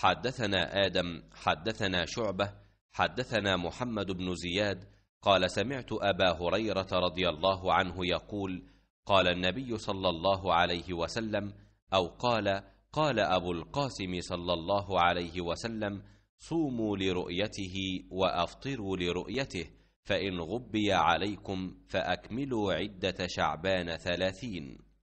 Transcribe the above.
حدثنا آدم حدثنا شعبة حدثنا محمد بن زياد قال سمعت أبا هريرة رضي الله عنه يقول قال النبي صلى الله عليه وسلم أو قال قال أبو القاسم صلى الله عليه وسلم صوموا لرؤيته وأفطروا لرؤيته فإن غبي عليكم فأكملوا عدة شعبان ثلاثين